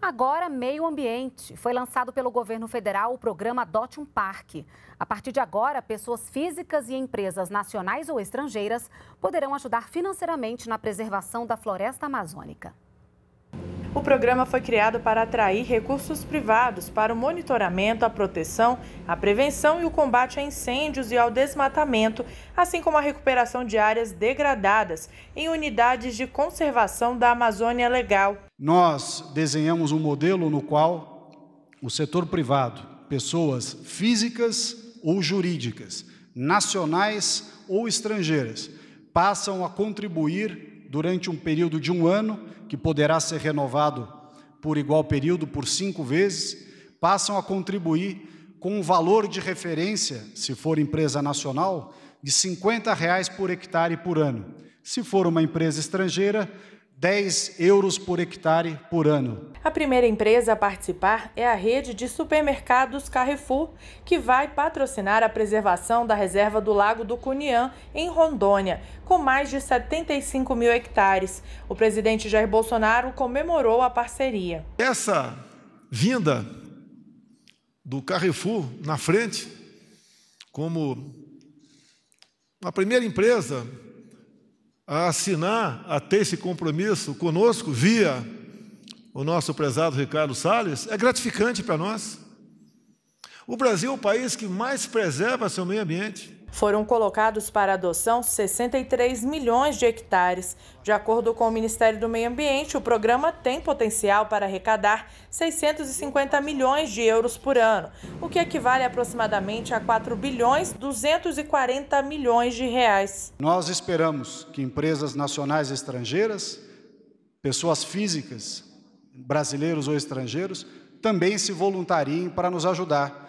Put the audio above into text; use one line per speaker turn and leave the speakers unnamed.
Agora, meio ambiente. Foi lançado pelo governo federal o programa Dote um Parque. A partir de agora, pessoas físicas e empresas nacionais ou estrangeiras poderão ajudar financeiramente na preservação da floresta amazônica.
O programa foi criado para atrair recursos privados para o monitoramento, a proteção, a prevenção e o combate a incêndios e ao desmatamento, assim como a recuperação de áreas degradadas em unidades de conservação da Amazônia Legal.
Nós desenhamos um modelo no qual o setor privado, pessoas físicas ou jurídicas, nacionais ou estrangeiras, passam a contribuir durante um período de um ano, que poderá ser renovado por igual período por cinco vezes, passam a contribuir com um valor de referência, se for empresa nacional, de R$ 50 reais por hectare por ano. Se for uma empresa estrangeira, 10 euros por hectare por ano.
A primeira empresa a participar é a rede de supermercados Carrefour, que vai patrocinar a preservação da reserva do Lago do Cunhã, em Rondônia, com mais de 75 mil hectares. O presidente Jair Bolsonaro comemorou a parceria.
Essa vinda do Carrefour na frente, como a primeira empresa a assinar, a ter esse compromisso conosco via o nosso prezado Ricardo Salles, é gratificante para nós. O Brasil é o país que mais preserva seu meio ambiente.
Foram colocados para adoção 63 milhões de hectares. De acordo com o Ministério do Meio Ambiente, o programa tem potencial para arrecadar 650 milhões de euros por ano, o que equivale aproximadamente a 4 bilhões 240 milhões de reais.
Nós esperamos que empresas nacionais e estrangeiras, pessoas físicas, brasileiros ou estrangeiros, também se voluntariem para nos ajudar